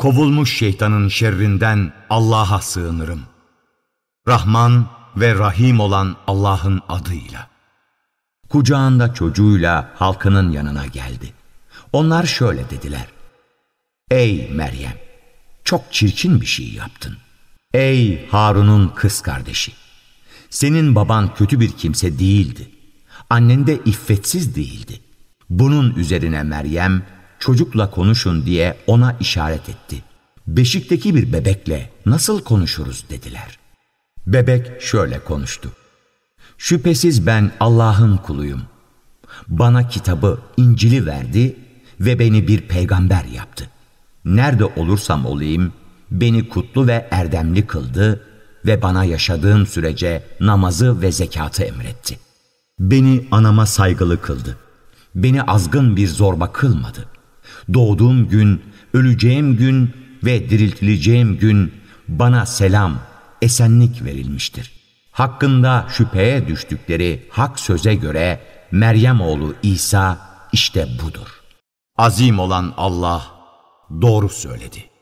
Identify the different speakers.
Speaker 1: Kovulmuş şeytanın şerrinden Allah'a sığınırım. Rahman ve Rahim olan Allah'ın adıyla. Kucağında çocuğuyla halkının yanına geldi. Onlar şöyle dediler. Ey Meryem! Çok çirkin bir şey yaptın. Ey Harun'un kız kardeşi! Senin baban kötü bir kimse değildi. Annen de iffetsiz değildi. Bunun üzerine Meryem çocukla konuşun diye ona işaret etti. Beşikteki bir bebekle nasıl konuşuruz dediler. Bebek şöyle konuştu. Şüphesiz ben Allah'ın kuluyum. Bana kitabı, İncil'i verdi ve beni bir peygamber yaptı. Nerede olursam olayım beni kutlu ve erdemli kıldı ve bana yaşadığım sürece namazı ve zekatı emretti. Beni anama saygılı kıldı. Beni azgın bir zorba kılmadı.'' doğduğum gün, öleceğim gün ve diriltileceğim gün bana selam, esenlik verilmiştir. Hakkında şüpheye düştükleri hak söze göre Meryem oğlu İsa işte budur. Azim olan Allah doğru söyledi.